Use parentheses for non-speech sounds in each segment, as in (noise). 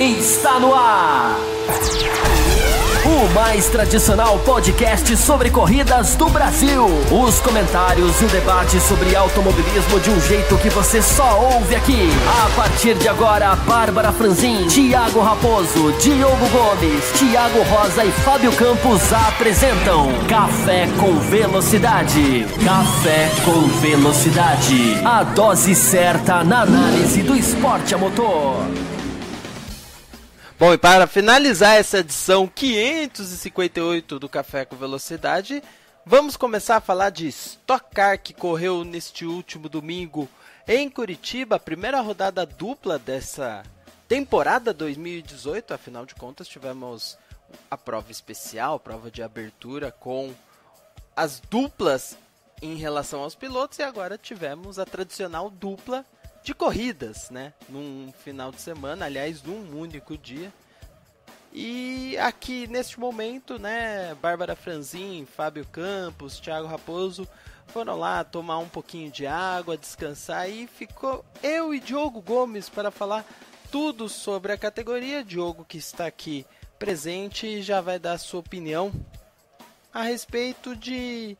Está no ar! O mais tradicional podcast sobre corridas do Brasil. Os comentários e o debate sobre automobilismo de um jeito que você só ouve aqui. A partir de agora, Bárbara Franzin, Tiago Raposo, Diogo Gomes, Tiago Rosa e Fábio Campos apresentam Café com Velocidade. Café com Velocidade. A dose certa na análise do esporte a motor. Bom, e para finalizar essa edição 558 do Café com Velocidade, vamos começar a falar de Stock Car que correu neste último domingo em Curitiba, a primeira rodada dupla dessa temporada 2018. Afinal de contas, tivemos a prova especial, a prova de abertura com as duplas em relação aos pilotos e agora tivemos a tradicional dupla de corridas, né? Num final de semana, aliás, num único dia. E aqui neste momento, né, Bárbara Franzin, Fábio Campos, Thiago Raposo foram lá tomar um pouquinho de água, descansar e ficou eu e Diogo Gomes para falar tudo sobre a categoria. Diogo que está aqui presente e já vai dar sua opinião a respeito de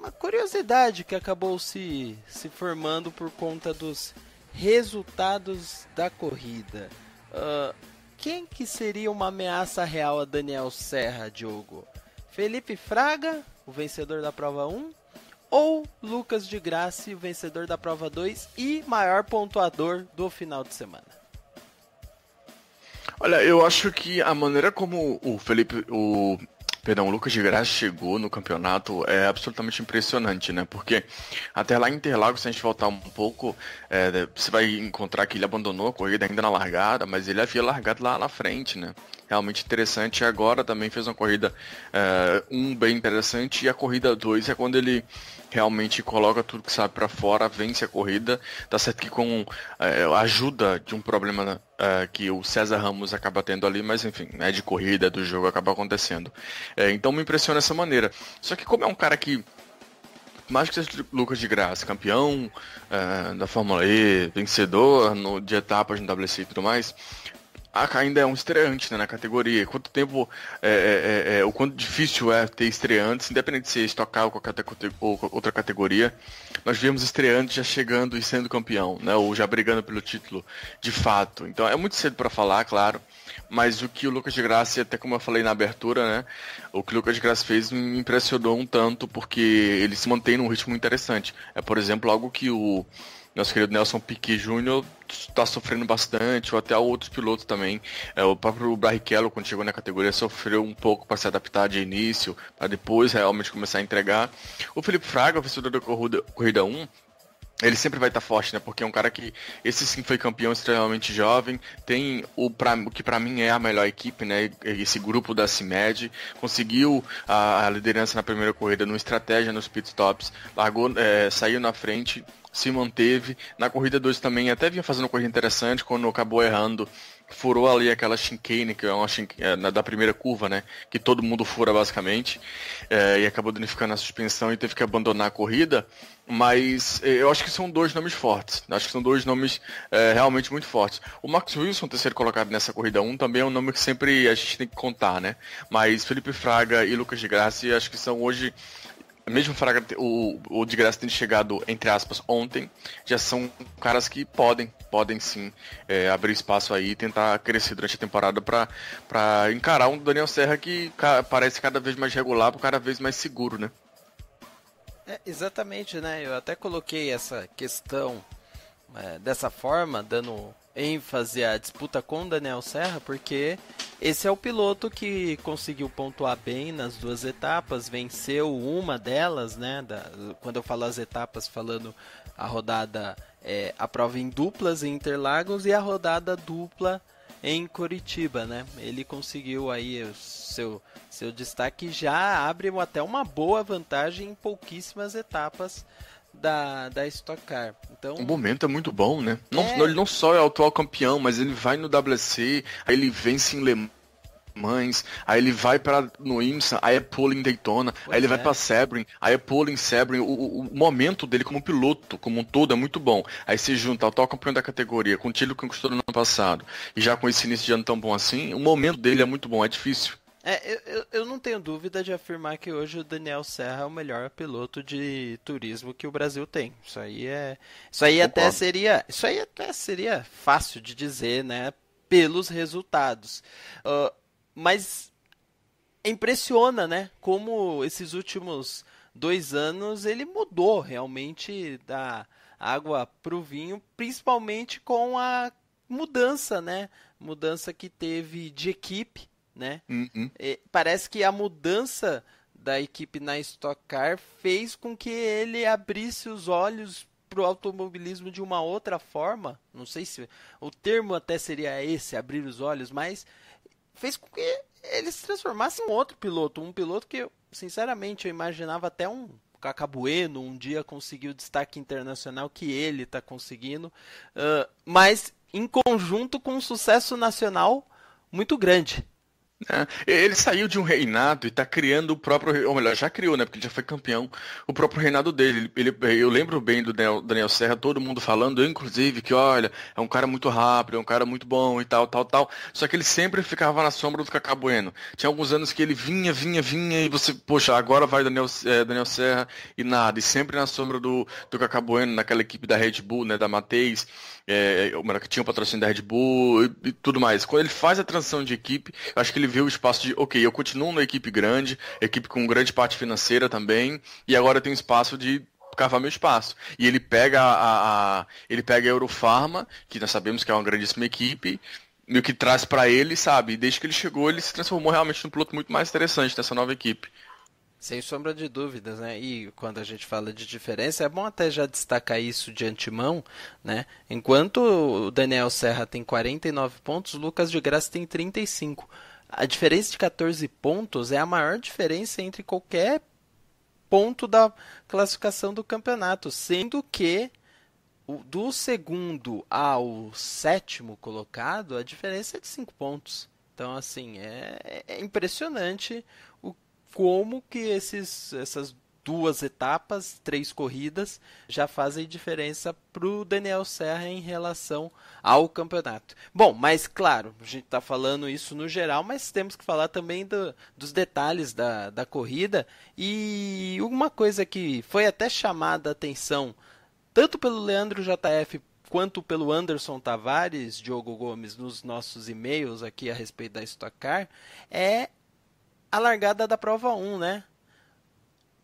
uma curiosidade que acabou se, se formando por conta dos resultados da corrida. Uh, quem que seria uma ameaça real a Daniel Serra, Diogo? Felipe Fraga, o vencedor da prova 1, ou Lucas de Grassi, o vencedor da prova 2 e maior pontuador do final de semana? Olha, eu acho que a maneira como o Felipe, o perdão, o Lucas de Graça chegou no campeonato é absolutamente impressionante, né? Porque até lá em Interlagos, se a gente voltar um pouco, é, você vai encontrar que ele abandonou a corrida ainda na largada, mas ele havia largado lá na frente, né? realmente interessante. Agora também fez uma corrida 1 eh, um bem interessante e a corrida 2 é quando ele realmente coloca tudo que sabe para fora, vence a corrida. Tá certo que com é, ajuda de um problema é, que o César Ramos acaba tendo ali, mas enfim, é de corrida, do jogo acaba acontecendo. É, então me impressiona dessa maneira. Só que como é um cara que mais que seja Lucas de Graça, campeão da Fórmula E, vencedor no, de etapas no WC e tudo mais, ainda é um estreante né, na categoria. Quanto tempo, é, é, é, é o quanto difícil é ter estreantes, independente se se estocar ou qualquer ou outra categoria, nós vemos estreantes já chegando e sendo campeão, né, ou já brigando pelo título de fato. Então é muito cedo para falar, claro, mas o que o Lucas de Graça, até como eu falei na abertura, né, o que o Lucas de Graça fez me impressionou um tanto porque ele se mantém num ritmo interessante. É, por exemplo, algo que o nosso querido Nelson Piquet Jr. está sofrendo bastante, ou até outros pilotos também. É, o próprio Barrichello, quando chegou na categoria, sofreu um pouco para se adaptar de início, para depois realmente começar a entregar. O Felipe Fraga, vencedor da Corrida, corrida 1, ele sempre vai estar tá forte, né? Porque é um cara que esse sim foi campeão extremamente jovem, tem o, pra, o que para mim é a melhor equipe, né? Esse grupo da CIMED, conseguiu a, a liderança na primeira corrida, no estratégia, nos pitstops, largou, é, saiu na frente se manteve. Na corrida 2 também até vinha fazendo uma corrida interessante, quando acabou errando, furou ali aquela chicane, que é uma chicane, é, da primeira curva, né? Que todo mundo fura basicamente, é, e acabou danificando a suspensão e teve que abandonar a corrida. Mas é, eu acho que são dois nomes fortes. Acho que são dois nomes é, realmente muito fortes. O Max Wilson, terceiro colocado nessa corrida 1, um, também é um nome que sempre a gente tem que contar, né? Mas Felipe Fraga e Lucas de Graça acho que são hoje mesmo o, o de graça tendo chegado, entre aspas, ontem, já são caras que podem, podem sim é, abrir espaço aí e tentar crescer durante a temporada para encarar um Daniel Serra que ca parece cada vez mais regular, cada vez mais seguro, né? É, exatamente, né? Eu até coloquei essa questão é, dessa forma, dando ênfase à disputa com Daniel Serra, porque esse é o piloto que conseguiu pontuar bem nas duas etapas, venceu uma delas, né? Da, quando eu falo as etapas, falando a rodada, é, a prova em duplas em Interlagos e a rodada dupla em Curitiba, né? Ele conseguiu aí o seu, seu destaque já abre até uma boa vantagem em pouquíssimas etapas da, da Stock Car. Então, o momento é muito bom, né? É... Não, ele não só é o atual campeão, mas ele vai no WC, aí ele vence em Le Mans, aí ele vai para no IMSA, aí é pole em Daytona, pois aí ele é. vai para Sebring, aí é pole em Sebring. O, o, o, momento dele como piloto, como um todo, é muito bom. Aí se junta ao atual campeão da categoria, com o título que conquistou no ano passado, e já com esse início de ano tão bom assim, o momento dele é muito bom, é difícil. É, eu, eu não tenho dúvida de afirmar que hoje o Daniel Serra é o melhor piloto de turismo que o Brasil tem. Isso aí é, isso aí até seria, isso aí até seria fácil de dizer, né? Pelos resultados, uh, mas impressiona, né? Como esses últimos dois anos ele mudou realmente da água para o vinho, principalmente com a mudança, né? Mudança que teve de equipe né? Uhum. parece que a mudança da equipe na Stock Car fez com que ele abrisse os olhos para o automobilismo de uma outra forma. Não sei se o termo até seria esse, abrir os olhos, mas fez com que ele se transformasse em outro piloto, um piloto que, sinceramente, eu imaginava até um Cacabueno um dia conseguiu o destaque internacional que ele está conseguindo, uh, mas em conjunto com um sucesso nacional muito grande. É, ele saiu de um reinado e está criando o próprio, ou melhor, já criou, né? Porque ele já foi campeão, o próprio reinado dele. Ele, eu lembro bem do Daniel, Daniel Serra, todo mundo falando, inclusive, que olha, é um cara muito rápido, é um cara muito bom e tal, tal, tal. Só que ele sempre ficava na sombra do Cacá Bueno. Tinha alguns anos que ele vinha, vinha, vinha, e você, poxa, agora vai Daniel, é, Daniel Serra e nada. E sempre na sombra do, do Cacá Bueno, naquela equipe da Red Bull, né? Da Mateis é, ou melhor, que tinha o patrocínio da Red Bull e, e, tudo mais. Quando ele faz a transição de equipe, acho que ele vê o espaço de, ok, eu continuo na equipe grande, equipe com grande parte financeira também, e agora eu tenho espaço de cavar meu espaço. E ele pega a, a ele pega a Eurofarma, que nós sabemos que é uma grandíssima equipe, e o que traz para ele, sabe? Desde que ele chegou, ele se transformou realmente num piloto muito mais interessante nessa nova equipe. Sem sombra de dúvidas, né? E quando a gente fala de diferença, é bom até já destacar isso de antemão, né? Enquanto o Daniel Serra tem 49 pontos, o Lucas de Graça tem 35. A diferença de 14 pontos é a maior diferença entre qualquer ponto da classificação do campeonato, sendo que do segundo ao sétimo colocado, a diferença é de 5 pontos. Então, assim, é, é impressionante o como que esses, essas duas etapas, três corridas, já fazem diferença para o Daniel Serra em relação ao campeonato. Bom, mas claro, a gente está falando isso no geral, mas temos que falar também do, dos detalhes da, da corrida. E uma coisa que foi até chamada a atenção, tanto pelo Leandro JF quanto pelo Anderson Tavares, Diogo Gomes, nos nossos e-mails aqui a respeito da Stock Car, é a largada da prova 1, né?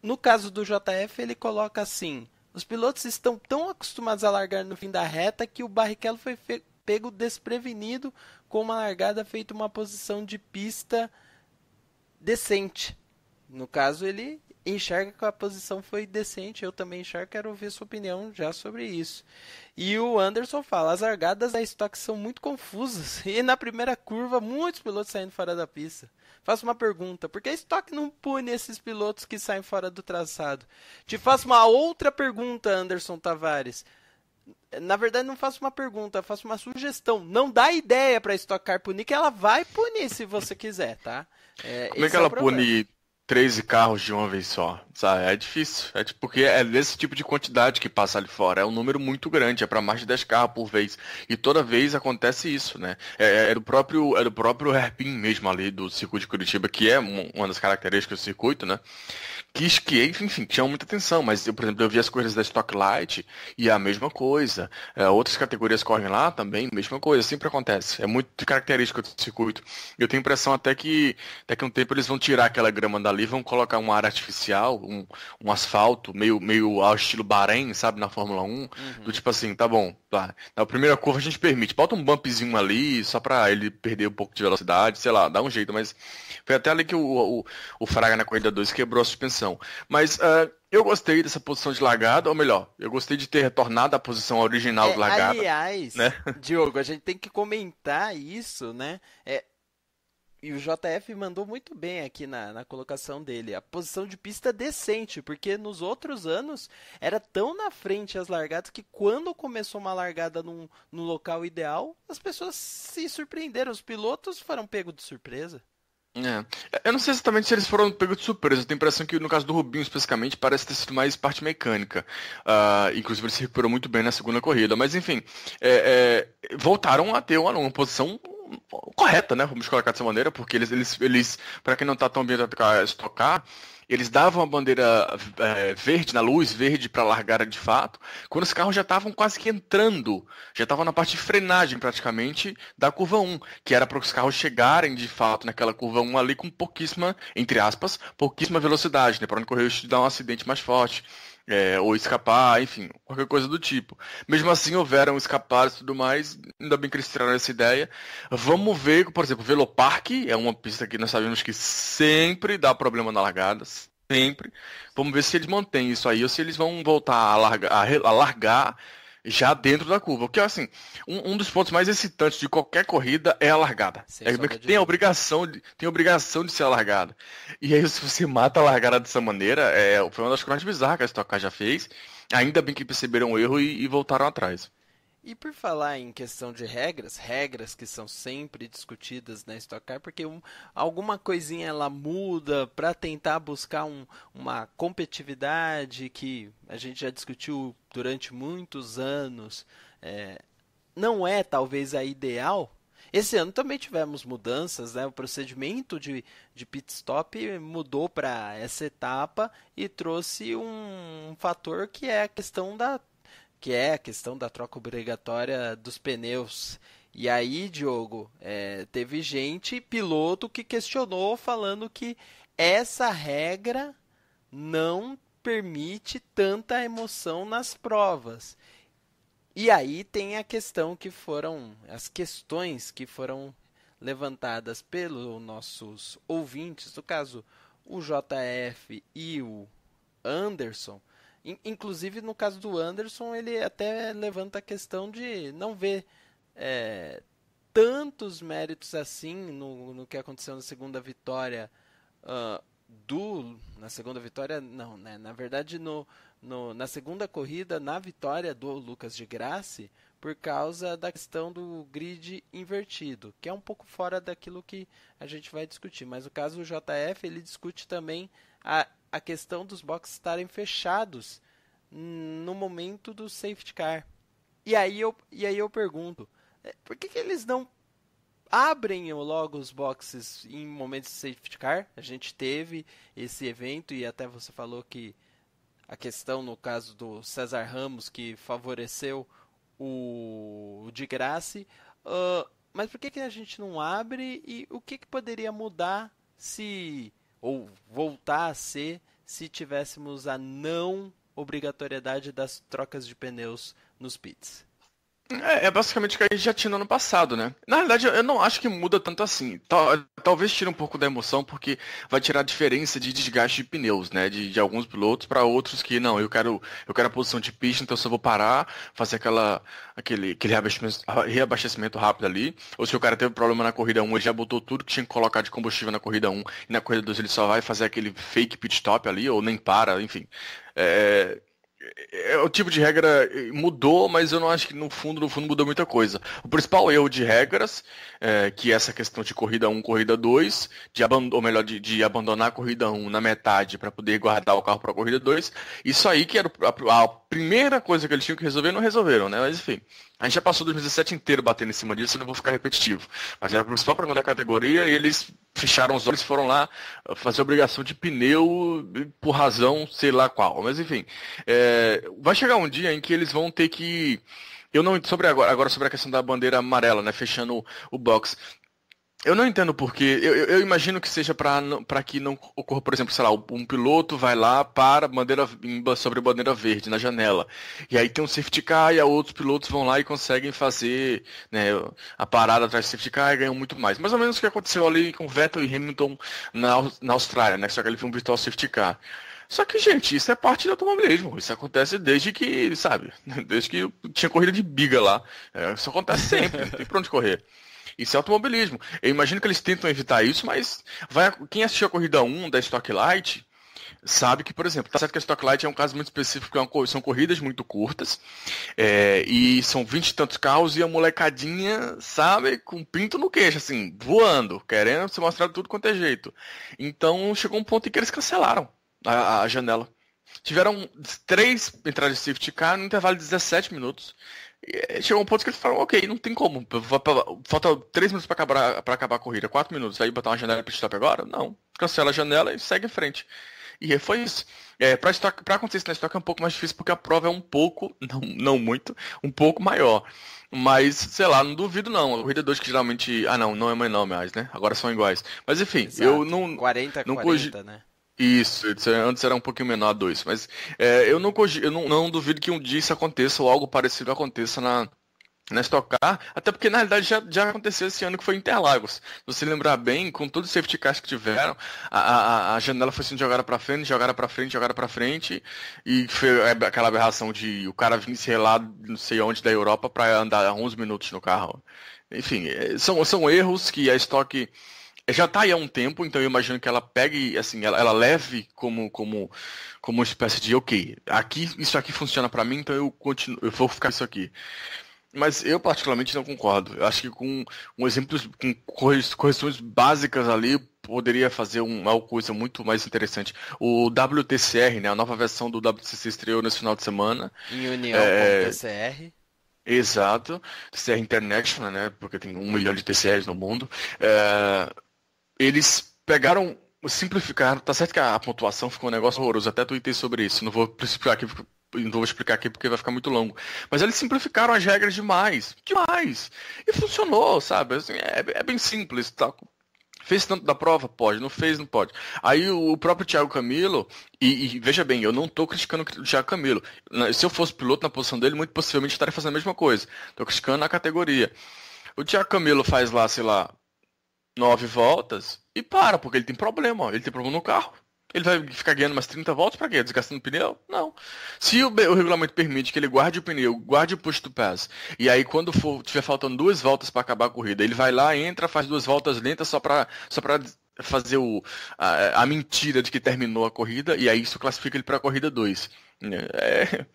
No caso do JF, ele coloca assim: os pilotos estão tão acostumados a largar no fim da reta que o Barrichello foi pego desprevenido com uma largada feita uma posição de pista decente. No caso, ele enxerga que a posição foi decente, eu também enxergo, quero ouvir sua opinião já sobre isso. E o Anderson fala, as largadas da Stock são muito confusas, (laughs) e na primeira curva, muitos pilotos saindo fora da pista. Faço uma pergunta, por que a Stock não pune esses pilotos que saem fora do traçado? Te faço uma outra pergunta, Anderson Tavares. Na verdade, não faço uma pergunta, faço uma sugestão. Não dá ideia para Stock Car punir, que ela vai punir se você quiser, tá? É, Como é que é ela pune 13 carros de uma vez só. Sabe? É difícil. É tipo, porque é desse tipo de quantidade que passa ali fora. É um número muito grande, é para mais de 10 carros por vez. E toda vez acontece isso, né? É, é, é do próprio é do próprio Herpin mesmo ali do circuito de Curitiba, que é uma das características do circuito, né? que, enfim, tinha muita atenção, mas eu, por exemplo, eu vi as corridas da Stock Light e é a mesma coisa. É, outras categorias correm lá também, mesma coisa, sempre acontece. É muito característico do circuito. Eu tenho a impressão até que daqui a um tempo eles vão tirar aquela grama dali, vão colocar um ar artificial, um, um asfalto, meio, meio ao estilo Bahrein, sabe, na Fórmula 1, uhum. do tipo assim, tá bom, Tá. Na primeira curva a gente permite. Bota um bumpzinho ali, só pra ele perder um pouco de velocidade, sei lá, dá um jeito, mas foi até ali que o, o, o Fraga na corrida 2 quebrou a suspensão. Mas uh, eu gostei dessa posição de largada, ou melhor, eu gostei de ter retornado à posição original é, de largada. Aliás, né? Diogo, a gente tem que comentar isso, né? É, e o JF mandou muito bem aqui na, na colocação dele. A posição de pista decente, porque nos outros anos era tão na frente as largadas que quando começou uma largada num, no local ideal, as pessoas se surpreenderam. Os pilotos foram pegos de surpresa. É. Eu não sei exatamente se eles foram pegos de surpresa. Eu tenho a impressão que no caso do Rubinho, especificamente, parece ter sido mais parte mecânica. Uh, inclusive, ele se recuperou muito bem na segunda corrida. Mas, enfim, é, é, voltaram a ter uma, uma posição correta, né? Vamos colocar dessa maneira, porque eles, eles, eles para quem não está tão bem a tocar, eles davam a bandeira é, verde, na luz verde, para largar de fato, quando os carros já estavam quase que entrando, já estavam na parte de frenagem praticamente da curva 1, que era para os carros chegarem de fato naquela curva 1 ali com pouquíssima, entre aspas, pouquíssima velocidade, né, para não correr o risco de dar um acidente mais forte é, ou escapar, enfim, qualquer coisa do tipo. Mesmo assim, houveram escapados e tudo mais, ainda bem que eles tiraram essa ideia. Vamos ver, por exemplo, o Velopark é uma pista que nós sabemos que sempre dá problema na largada, sempre. Vamos ver se eles mantêm isso aí ou se eles vão voltar a largar, a largar já dentro da curva. Porque, assim, um, um dos pontos mais excitantes de qualquer corrida é a largada. Sem é que tem a, obrigação de, tem obrigação de ser a largada. E aí, se você mata a largada dessa maneira, é, foi uma das coisas mais bizarras que a Stock Car já fez. Ainda bem que perceberam o erro e, e voltaram atrás. E por falar em questão de regras, regras que são sempre discutidas na Stock Car, porque um, alguma coisinha ela muda para tentar buscar um, uma competitividade que a gente já discutiu durante muitos anos, é, não é talvez a ideal. Esse ano também tivemos mudanças, né? o procedimento de, de pit stop mudou para essa etapa e trouxe um fator que é a questão da que é a questão da troca obrigatória dos pneus. E aí, Diogo, é, teve gente, piloto, que questionou falando que essa regra não permite tanta emoção nas provas. E aí tem a questão que foram, as questões que foram levantadas pelos nossos ouvintes, no caso o JF e o Anderson, Inclusive, no caso do Anderson, ele até levanta a questão de não ver é, tantos méritos assim no, no que aconteceu na segunda vitória uh, do. Na segunda vitória, não, né? Na verdade, no, no, na segunda corrida, na vitória do Lucas de Grassi, por causa da questão do grid invertido, que é um pouco fora daquilo que a gente vai discutir. Mas o caso do JF, ele discute também a a questão dos boxes estarem fechados no momento do safety car. E aí eu, e aí eu pergunto, é, por que, que eles não abrem logo os boxes em momentos de safety car? A gente teve esse evento e até você falou que a questão no caso do César Ramos que favoreceu o de graça. Uh, mas por que, que a gente não abre e o que, que poderia mudar se ou voltar a ser se tivéssemos a não obrigatoriedade das trocas de pneus nos pits. É, é, basicamente o que a gente já tinha no ano passado, né? Na realidade, eu não acho que muda tanto assim. Tal, talvez tire um pouco da emoção, porque vai tirar a diferença de desgaste de pneus, né? De, de alguns pilotos para outros que, não, eu quero, eu quero a posição de pista, então eu só vou parar, fazer aquela, aquele, aquele reabastecimento, reabastecimento rápido ali. Ou se o cara teve problema na corrida 1, ele já botou tudo que tinha que colocar de combustível na corrida 1, e na corrida 2 ele só vai fazer aquele fake pit stop ali, ou nem para, enfim. É, é, é, o tipo de regra eh, mudou, mas eu não acho que no fundo, no fundo mudou muita coisa. O principal erro de regras, é, que é essa questão de corrida 1, corrida 2, de ou melhor, de, de abandonar a corrida 1 na metade para poder guardar o carro para a corrida 2, isso aí que era a, a primeira coisa que eles tinham que resolver, não resolveram, né? Mas enfim, a gente já passou 2017 inteiro batendo em cima disso, não vou ficar repetitivo. Mas era o principal problema da categoria e eles fecharam os olhos e foram lá ah, fazer obrigação de pneu por razão sei lá qual. Mas enfim, é, vai chegar um dia em que eles vão ter que eu não sobre agora, agora sobre a questão da bandeira amarela, né, fechando o, o box. Eu não entendo porque. Eu, eu imagino que seja para que não ocorra, por exemplo, sei lá, um piloto vai lá para bandeira sobre bandeira verde na janela. E aí tem um safety car e outros pilotos vão lá e conseguem fazer né, a parada atrás do safety car e ganham muito mais. Mais ou menos o que aconteceu ali com Vettel e Hamilton na, na Austrália, né? Só que ele foi um virtual safety car. Só que, gente, isso é parte do automobilismo. Isso acontece desde que, sabe, (laughs) desde que tinha corrida de biga lá. É, isso acontece sempre, não tem pra onde correr. Isso é automobilismo. Eu imagino que eles tentam evitar isso, mas vai, quem assistiu a corrida 1 da Stock Light sabe que, por exemplo, tá certo que a Stock Light é um caso muito específico, é são corridas muito curtas, é, e são vinte e tantos carros, e a molecadinha, sabe, com pinto no queixo, assim, voando, querendo se mostrar tudo quanto é jeito. Então chegou um ponto em que eles cancelaram a, a janela. Tiveram três entradas de safety car no intervalo de 17 minutos. Eh, chegou um ponto que eles falaram, ok, não tem como. Falta três minutos para acabar, acabar a corrida, quatro minutos, aí botar uma janela para stop agora? Não. Cancela a janela e segue em frente. E é, foi isso. É, para acontecer isso na estoque é um pouco mais difícil, porque a prova é um pouco, (laughs) não, não muito, um pouco maior. Mas, sei lá, não duvido não. A corrida 2 que geralmente. Ah não, não é mais não, mais, né? Agora são iguais. Mas enfim, Exato. eu não. 40, não 40, né? Isso, antes era um pouquinho menor a dois mas é, eu, não, eu não, não, duvido que um dia isso aconteça ou algo parecido aconteça na, na Stock Car, até porque na realidade já, já aconteceu esse ano que foi Interlagos. Se você lembrar bem, com todos os safety cars que tiveram, a, a, a janela foi sendo jogada para frente, jogada para frente, jogada para frente, e foi é, aquela aberração de o cara vir se relar não sei onde da Europa para andar 11 minutos no carro. Enfim, é, são, são erros que a Stock já está aí há um tempo, então eu imagino que ela pegue, assim, ela, ela leve como, como, como uma espécie de, ok, aqui, isso aqui funciona para mim, então eu continuo, eu vou ficar isso aqui. Mas eu particularmente não concordo. Eu acho que com um exemplos, com correções básicas ali, poderia fazer uma coisa muito mais interessante. O WTCR, né, a nova versão do WTC estreou nesse final de semana. Em união é... com o TCR. Exato, TCR International, né? Porque tem um milhão de TCRs no mundo. É, eles pegaram, simplificaram, tá certo que a pontuação ficou um negócio horroroso, até tuitei sobre isso, não vou explicar aqui, não vou explicar aqui porque vai ficar muito longo. Mas eles simplificaram as regras demais, demais. E funcionou, sabe? Assim, é, é bem simples, tá? Fez tanto da prova? Pode. Não fez, não pode. Aí o próprio Thiago Camilo, e, e veja bem, eu não estou criticando o Thiago Camilo. Se eu fosse piloto na posição dele, muito possivelmente estaria fazendo a mesma coisa. Estou criticando a categoria. O Thiago Camilo faz lá, sei lá, nove voltas e para, porque ele tem problema, ó. ele tem problema no carro. Ele vai ficar ganhando umas 30 voltas para quê? Desgastando o pneu? Não. Se o, o, regulamento permite que ele guarde o pneu, guarde o push to pass, e aí quando for tiver faltando duas voltas para acabar a corrida, ele vai lá, entra, faz duas voltas lentas só para só para fazer o, a, a, mentira de que terminou a corrida, e aí isso classifica ele para a corrida 2. É,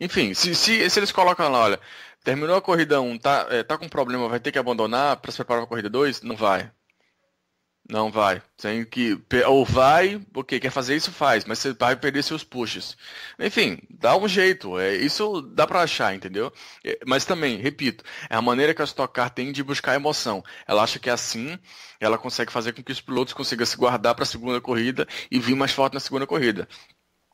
enfim, se, se, se eles colocam lá, olha, terminou a corrida 1, um, tá, é, tá com problema, vai ter que abandonar para se preparar para a corrida 2, não vai. Não vai. Tem que. Ou vai, ok, quer fazer isso, faz, mas você vai perder seus pushes. Enfim, dá um jeito. É, isso dá pra achar, entendeu? É, mas também, repito, é a maneira que a Stock Car tem de buscar emoção. Ela acha que é assim, ela consegue fazer com que os pilotos consigam se guardar para a segunda corrida e vir mais forte na segunda corrida.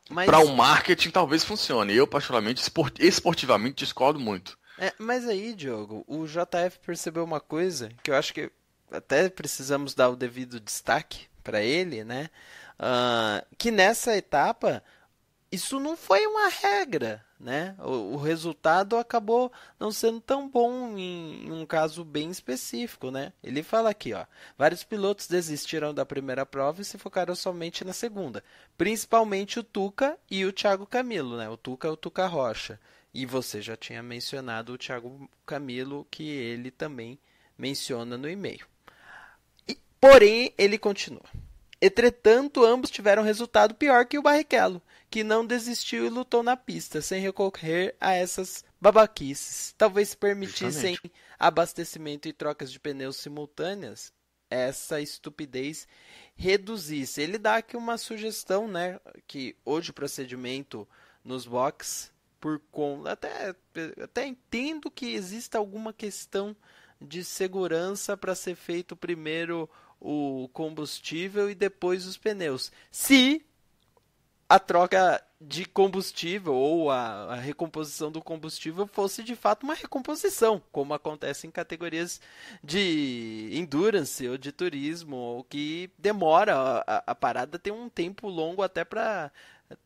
Mas... Para o um marketing talvez funcione. Eu, particularmente, esport... esportivamente, discordo muito. É, mas aí, Diogo, o JF percebeu uma coisa que eu acho que até precisamos dar o devido destaque para ele, né? Uh, que nessa etapa isso não foi uma regra, né? O, o, resultado acabou não sendo tão bom em, em, um caso bem específico, né? Ele fala aqui, ó, vários pilotos desistiram da primeira prova e se focaram somente na segunda, principalmente o Tuca e o Thiago Camilo, né? O Tuca é o Tuca Rocha. E você já tinha mencionado o Thiago Camilo, que ele também menciona no e-mail. Porém, ele continua. Entretanto, ambos tiveram resultado pior que o Barrichello, que não desistiu e lutou na pista, sem recorrer a essas babaquices. Talvez permitissem Justamente. abastecimento e trocas de pneus simultâneas, essa estupidez reduzisse. Ele dá aqui uma sugestão, né, que hoje o procedimento nos boxes por conta até até entendo que exista alguma questão de segurança para ser feito primeiro o combustível e depois os pneus. Se a troca de combustível ou a, a, recomposição do combustível fosse de fato uma recomposição, como acontece em categorias de endurance ou de turismo, ou que demora a, a parada tem um tempo longo até para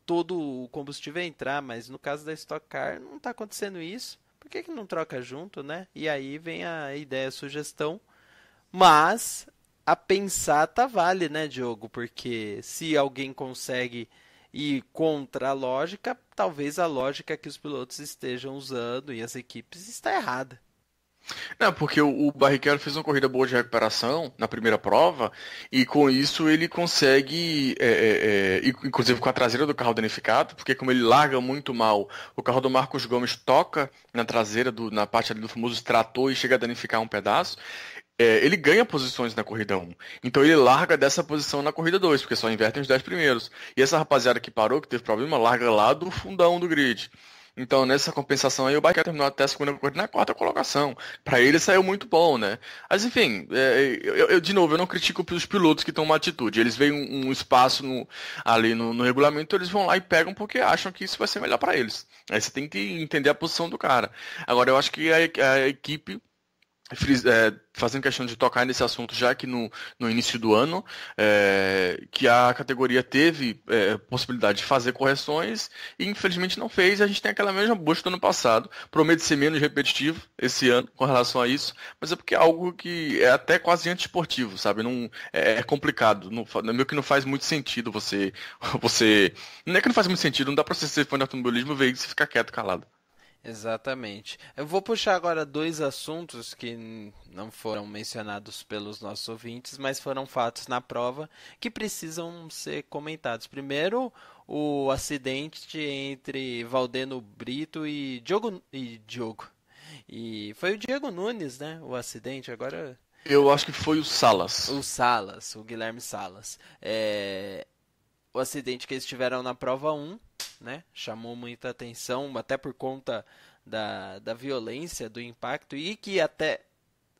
todo o combustível entrar, mas no caso da Stock Car não está acontecendo isso. Por que, que não troca junto, né? E aí vem a ideia, a sugestão, mas a pensar tá vale, né, Diogo? Porque se alguém consegue ir contra a lógica, talvez a lógica que os pilotos estejam usando e as equipes está errada. Não, porque o, Barrichello fez uma corrida boa de recuperação na primeira prova e com isso ele consegue, é, é, é, inclusive com a traseira do carro danificado, porque como ele larga muito mal, o carro do Marcos Gomes toca na traseira, do, na parte ali do famoso trator e chega a danificar um pedaço é, ele ganha posições na corrida 1. Então ele larga dessa posição na corrida 2, porque só invertem os 10 primeiros. E essa rapaziada que parou, que teve problema, larga lá do fundão do grid. Então, nessa compensação aí, o Barrichello terminou até a segunda corrida na quarta colocação. Para ele saiu muito bom, né? Mas, enfim, é, eu, eu, de novo, eu não critico os pilotos que tomam uma atitude. Eles veem um, um espaço no, ali no, no, regulamento, eles vão lá e pegam porque acham que isso vai ser melhor para eles. Aí você tem que entender a posição do cara. Agora, eu acho que a, a equipe é, fazendo questão de tocar nesse assunto já que no, no início do ano, é, que a categoria teve é, possibilidade de fazer correções e infelizmente não fez. A gente tem aquela mesma busca do ano passado. Promete ser menos repetitivo esse ano com relação a isso, mas é porque é algo que é até quase antiesportivo, sabe? Não, é, é complicado. Não, meio que não faz muito sentido você. (laughs) você Não é que não faz muito sentido, não dá pra você ser fã de automobilismo, ver e ficar quieto, calado. Exatamente. Eu vou puxar agora dois assuntos que não foram mencionados pelos nossos ouvintes, mas foram fatos na prova que precisam ser comentados. Primeiro, o acidente entre Valdeno Brito e Diogo. E Diogo. E foi o Diego Nunes, né? O acidente. Agora eu acho que foi o Salas. O Salas, o Guilherme Salas. É, o acidente que eles tiveram na prova 1, né? Chamou muita atenção, até por conta da, da violência, do impacto, e que até,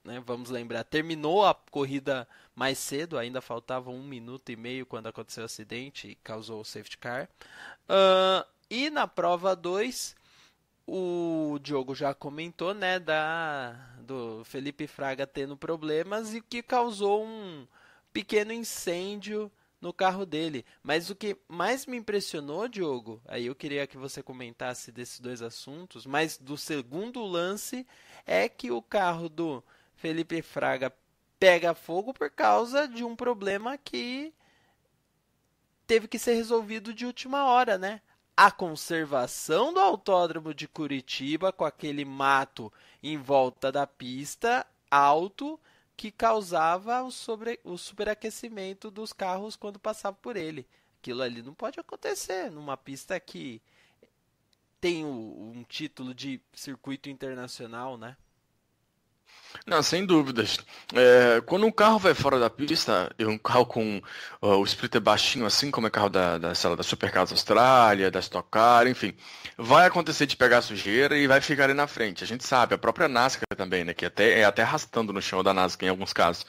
né, vamos lembrar, terminou a corrida mais cedo, ainda faltava um minuto e meio quando aconteceu o acidente e causou o safety car. Uh, e na prova 2, o Diogo já comentou, né, da, do Felipe Fraga tendo problemas e que causou um pequeno incêndio no carro dele. Mas o que mais me impressionou, Diogo, aí eu queria que você comentasse desses dois assuntos, mas do segundo lance é que o carro do Felipe Fraga pega fogo por causa de um problema que teve que ser resolvido de última hora, né? A conservação do autódromo de Curitiba com aquele mato em volta da pista alto que causava o, sobre, o superaquecimento dos carros quando passavam por ele. Aquilo ali não pode acontecer numa pista que tem o, um título de circuito internacional, né? Não, sem dúvidas. É, quando um carro vai fora da pista, e um carro com uh, o splitter baixinho, assim como é carro da, da, sei lá, da Supercars Austrália, da Stock Car, enfim, vai acontecer de pegar sujeira e vai ficar ali na frente. A gente sabe, a própria NASCAR também, né, que até, é até arrastando no chão da NASCAR em alguns casos.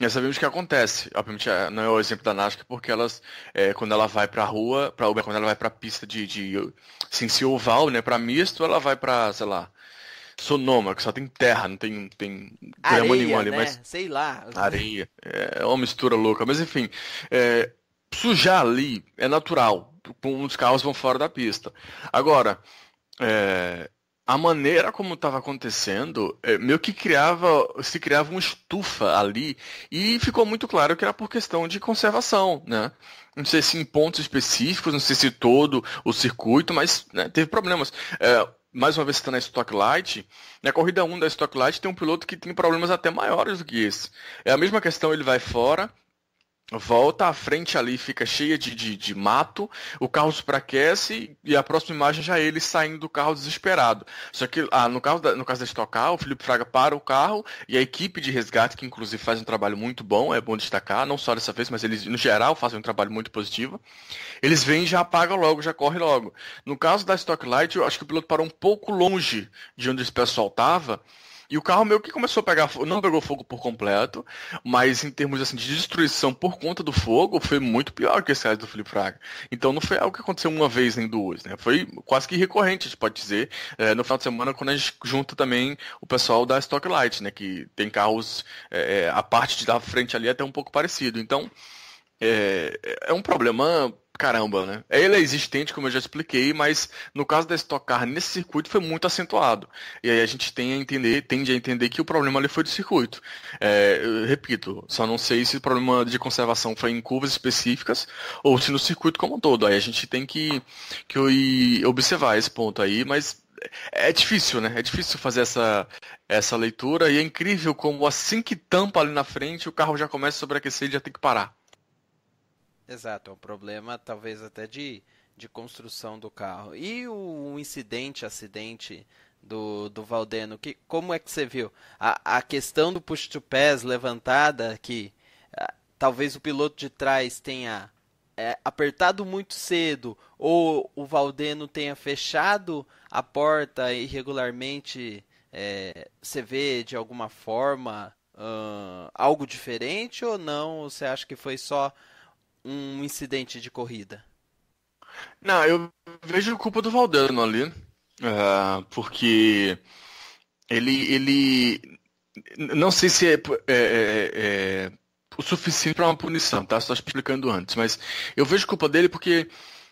Nós sabemos que acontece. Obviamente, é, não é o exemplo da NASCAR, porque elas, é, quando ela vai para a rua, para Uber, quando ela vai para a pista de, de, sem assim, oval, né, para misto, ela vai para, sei lá, Sonoma, que só tem terra, não tem, tem areia, grama nenhuma ali, né? mas. Sei lá. Areia. É, é uma mistura louca. Mas enfim, é, sujar ali é natural. Os carros vão fora da pista. Agora, é, a maneira como estava acontecendo, é, meio que criava, se criava uma estufa ali, e ficou muito claro que era por questão de conservação, né? Não sei se em pontos específicos, não sei se todo o circuito, mas né, teve problemas. É, mais uma vez está na Stock Light, na né, corrida 1 da Stock Light tem um piloto que tem problemas até maiores do que esse. É a mesma questão, ele vai fora, volta, a frente ali fica cheia de, de, de mato, o carro superaquece e a próxima imagem é já é ele saindo do carro desesperado. Só que ah, no, caso da, no caso da Stock Car, o Felipe Fraga para o carro e a equipe de resgate, que inclusive faz um trabalho muito bom, é bom destacar, não só dessa vez, mas eles no geral fazem um trabalho muito positivo, eles vêm e já apagam logo, já correm logo. No caso da Stock Light, eu acho que o piloto parou um pouco longe de onde esse pessoal estava, e o carro meio que começou a pegar fogo, não pegou fogo por completo, mas em termos assim, de destruição por conta do fogo, foi muito pior que esse do Felipe Fraga. Então não foi algo que aconteceu uma vez nem duas, né? Foi quase que recorrente, a gente pode dizer, é, no final de semana, quando a gente junta também o pessoal da Stock Light, né? Que tem carros, é, a parte da frente ali é até um pouco parecido. Então, é, é um problema caramba, né? Ele é existente, como eu já expliquei, mas no caso da Stock Car, nesse circuito foi muito acentuado. E aí a gente tem a entender, tende a entender que o problema ali foi do circuito. É, repito, só não sei se o problema de conservação foi em curvas específicas ou se no circuito como um todo. Aí a gente tem que, que observar esse ponto aí, mas é difícil, né? É difícil fazer essa, essa leitura e é incrível como assim que tampa ali na frente, o carro já começa a sobreaquecer e já tem que parar. Exato, é um problema talvez até de, de construção do carro. E o, incidente, acidente do, do Valdeno, que, como é que você viu? A, a questão do push to pass levantada, que a, ah, talvez o piloto de trás tenha é, apertado muito cedo, ou o Valdeno tenha fechado a porta irregularmente, é, você vê de alguma forma uh, algo diferente ou não? Você acha que foi só um incidente de corrida? Não, eu vejo culpa do Valdano ali, uh, porque ele, ele, não sei se é, é, é, é o suficiente para uma punição, tá? Só explicando antes, mas eu vejo culpa dele porque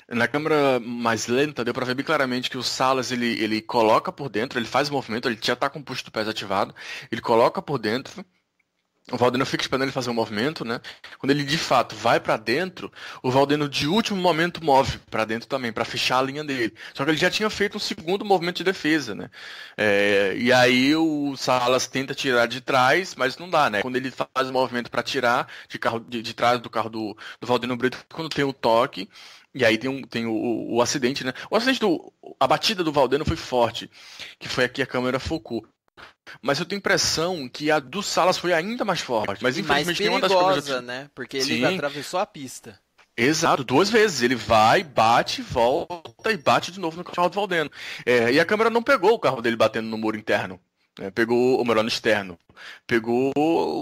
na câmera mais lenta deu para ver bem claramente que o Salas ele, ele coloca por dentro, ele faz o movimento, ele já tá com o push do pé ativado, ele coloca por dentro o Valdeno fica esperando ele fazer um movimento, né? Quando ele de fato vai para dentro, o Valdeno de último momento move para dentro também, para fechar a linha dele. Só que ele já tinha feito um segundo movimento de defesa, né? É, e aí o Salas tenta tirar de trás, mas não dá, né? Quando ele faz o movimento para tirar de, carro, de, de, trás do carro do, do Valdeno Brito, quando tem o toque, e aí tem, um, tem o, o, o, acidente, né? O acidente do. A batida do Valdeno foi forte, que foi aqui a câmera focou. Mas eu tenho impressão que a do Salas foi ainda mais forte. Mas infelizmente mais perigosa, nenhuma das coisas... né? Porque ele Sim. atravessou a pista. Exato, duas vezes. Ele vai, bate, volta e bate de novo no carro do Valdeno. É, e a câmera não pegou o carro dele batendo no muro interno. Né? Pegou, ou melhor, no externo. Pegou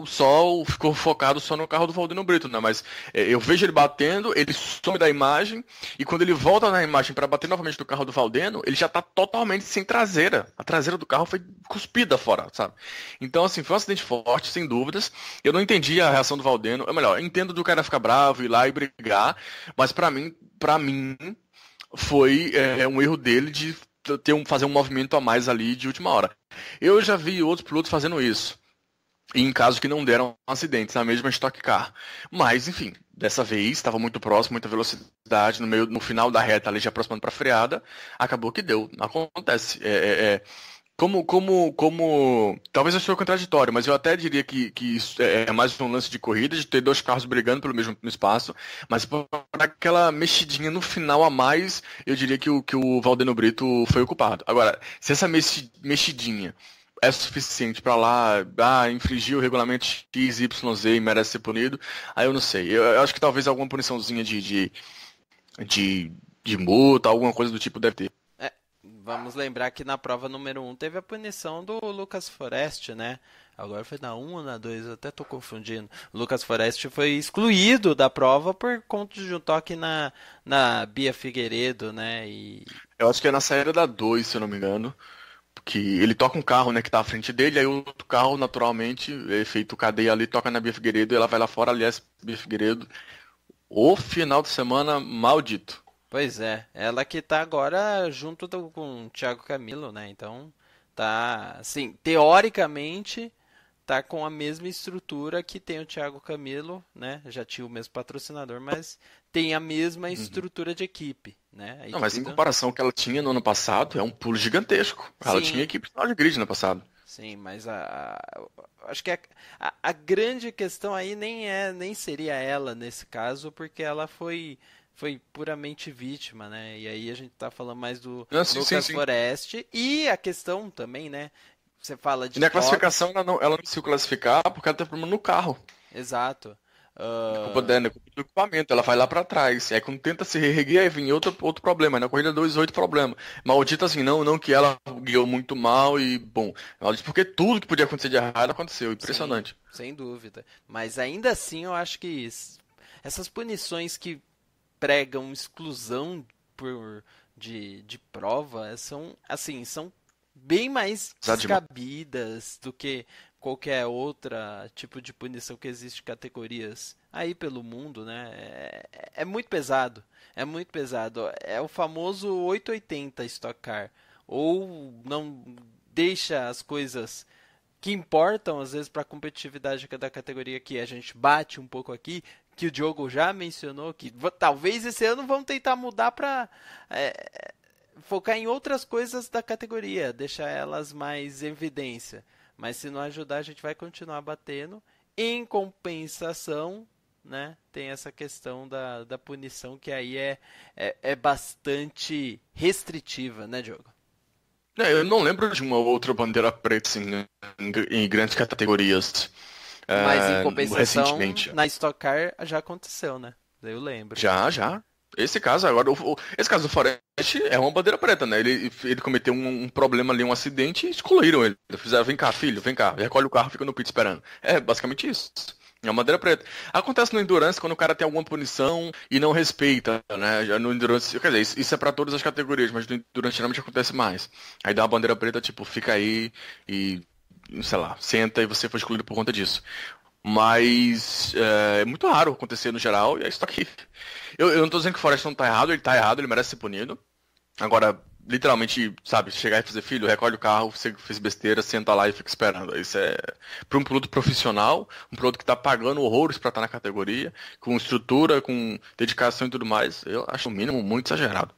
só, ficou focado só no carro do Valdino Brito, né? Mas é, eu vejo ele batendo, ele some da imagem, e quando ele volta na imagem para bater novamente no carro do Valdeno, ele já tá totalmente sem traseira. A traseira do carro foi cuspida fora, sabe? Então, assim, foi um acidente forte, sem dúvidas. Eu não entendi a reação do Valdeno. É melhor, entendo do cara ficar bravo, ir lá e brigar, mas para mim, para mim, foi é, um erro dele de ter um, fazer um movimento a mais ali de última hora. Eu já vi outros pilotos fazendo isso. em casos que não deram acidentes, na mesma Stock Car. Mas, enfim, dessa vez estava muito próximo, muita velocidade, no meio, no final da reta ali já aproximando para a freada, acabou que deu. Acontece. É, é, é como, como, como. Talvez eu seja contraditório, mas eu até diria que, que isso é, é mais um lance de corrida, de ter dois carros brigando pelo mesmo espaço. Mas para aquela mexidinha no final a mais, eu diria que o, que o Valdeno Brito foi ocupado Agora, se essa mexidinha é suficiente para lá, ah, infringir o regulamento XYZ e merece ser punido, aí eu não sei. Eu, eu acho que talvez alguma puniçãozinha de, de, de, de multa, alguma coisa do tipo deve ter vamos lembrar que na prova número 1 um teve a punição do Lucas Forest, né? Agora foi na 1 ou na 2, até tô confundindo. O Lucas Forest foi excluído da prova por conta de um toque na, na Bia Figueiredo, né? E... Eu acho que é na saída da 2, se eu não me engano. Que ele toca um carro, né, que tá à frente dele, aí o outro carro, naturalmente, é feito cadeia ali, toca na Bia Figueiredo, e ela vai lá fora, aliás, Bia Figueiredo. O final de semana maldito. Pois é, ela que tá agora junto do, com o Thiago Camilo, né? Então, tá, assim, teoricamente tá com a mesma estrutura que tem o Thiago Camilo, né? Já tinha o mesmo patrocinador, mas tem a mesma uhum. estrutura de equipe, né? Equipe Não, mas em comparação do... que ela tinha no ano passado, é um pulo gigantesco. Ela Sim. tinha equipe final de grid no ano passado. Sim, mas a, a acho que a, a, a, grande questão aí nem é nem seria ela nesse caso, porque ela foi foi puramente vítima, né? E aí a gente tá falando mais do Não, ah, sim, Lucas sim, sim. Forest e a questão também, né? Você fala de. classificação ela não, ela não conseguiu classificar porque ela tem problema no carro. Exato. Uh... Culpa do equipamento, ela vai lá para trás. Aí é quando tenta se reerguer, aí vem outro, outro problema. Na corrida 2, oito problema. Maldita assim, não, não que ela guiou muito mal e bom. Maldita porque tudo que podia acontecer de errado aconteceu. Impressionante. Sim, sem dúvida. Mas ainda assim eu acho que essas punições que pregam exclusão por, de, de prova são, assim, são bem mais descabidas do que qualquer outra tipo de punição que existe categorias aí pelo mundo, né? É, é, muito pesado, é muito pesado. É o famoso 880 Stock Car. Ou não deixa as coisas que importam às vezes para a competitividade da categoria que a gente bate um pouco aqui, que o Diogo já mencionou, que talvez esse ano vão tentar mudar para é, focar em outras coisas da categoria, deixar elas mais em evidência. Mas se não ajudar, a gente vai continuar batendo. Em compensação, né, tem essa questão da, da punição que aí é, é, é bastante restritiva, né, Diogo? É, eu não lembro de uma outra bandeira preta assim, em, em grandes categorias. Mas em ah, compensação, na Stock Car já aconteceu, né? Eu lembro. Já, já. Esse caso agora, o, esse caso do Forest é uma bandeira preta, né? Ele, ele cometeu um, um problema ali, um acidente e excluíram ele. Fizeram, vem cá, filho, vem cá, recolhe o carro, fica no pit esperando. É basicamente isso. É uma bandeira preta. Acontece no Endurance quando o cara tem alguma punição e não respeita, né? Já no Endurance, quer dizer, isso é para todas as categorias, mas no Endurance geralmente acontece mais. Aí dá uma bandeira preta, tipo, fica aí e sei lá, senta e você foi excluído por conta disso. Mas é, é muito raro acontecer no geral, e é isso aqui. Eu, eu não estou dizendo que o Forrest não está errado, ele está errado, ele merece ser punido. Agora, literalmente, sabe, chegar e fazer filho, recolhe o carro, você fez besteira, senta lá e fica esperando. Isso é para um piloto profissional, um piloto que está pagando horrores para estar tá na categoria, com estrutura, com dedicação e tudo mais. Eu acho o mínimo muito exagerado.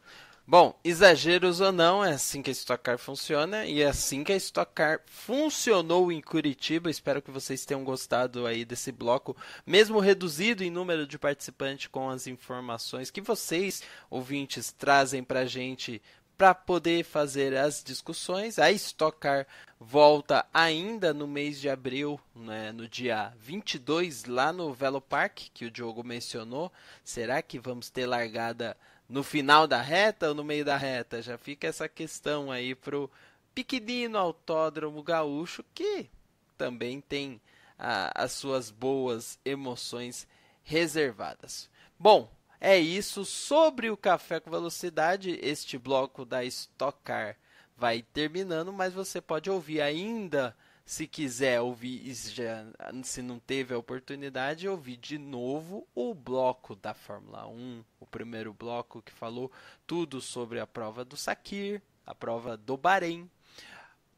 Bom, exageros ou não, é assim que a Stock Car funciona e é assim que a Stock Car funcionou em Curitiba. Espero que vocês tenham gostado aí desse bloco, mesmo reduzido em número de participantes, com as informações que vocês, ouvintes, trazem para a gente para poder fazer as discussões. A Stock Car volta ainda no mês de abril, né, no dia 22, lá no Velo Park, que o Diogo mencionou. Será que vamos ter largada no final da reta ou no meio da reta? Já fica essa questão aí pro pequenino autódromo gaúcho que também tem as suas boas emoções reservadas. Bom, é isso sobre o Café com Velocidade. Este bloco da Stock Car vai terminando, mas você pode ouvir ainda se quiser ouvir, já, se não teve a oportunidade, ouvir de novo o bloco da Fórmula 1, o primeiro bloco que falou tudo sobre a prova do Sakir, a prova do Bahrein,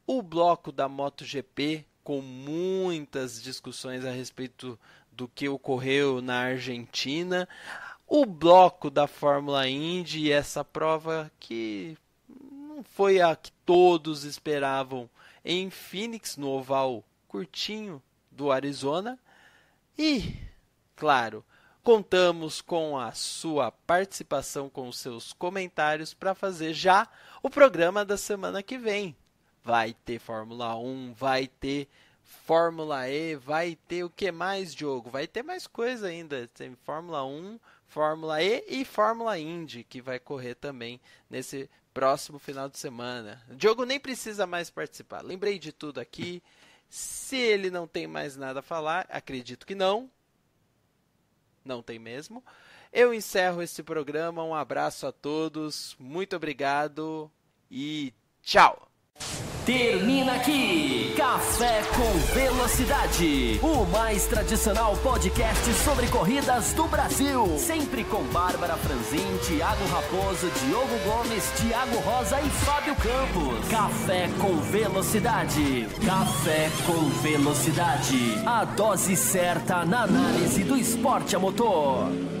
o bloco da MotoGP, com muitas discussões a respeito do que ocorreu na Argentina, o bloco da Fórmula Indy, e essa prova que não foi a que todos esperavam em Phoenix, no oval curtinho do Arizona. E, claro, contamos com a sua participação, com os seus comentários para fazer já o programa da semana que vem. Vai ter Fórmula 1, vai ter Fórmula E, vai ter o que mais, Diogo? Vai ter mais coisa ainda. Tem Fórmula 1, Fórmula E e Fórmula Indy, que vai correr também nesse próximo final de semana. O Diogo nem precisa mais participar. Lembrei de tudo aqui. Se ele não tem mais nada a falar, acredito que não. Não tem mesmo. Eu encerro esse programa. Um abraço a todos. Muito obrigado e tchau. Termina aqui Café com Velocidade, o mais tradicional podcast sobre corridas do Brasil. Sempre com Bárbara Franzin, Thiago Raposo, Diogo Gomes, Thiago Rosa e Fábio Campos. Café com Velocidade. Café com Velocidade. A dose certa na análise do esporte a motor.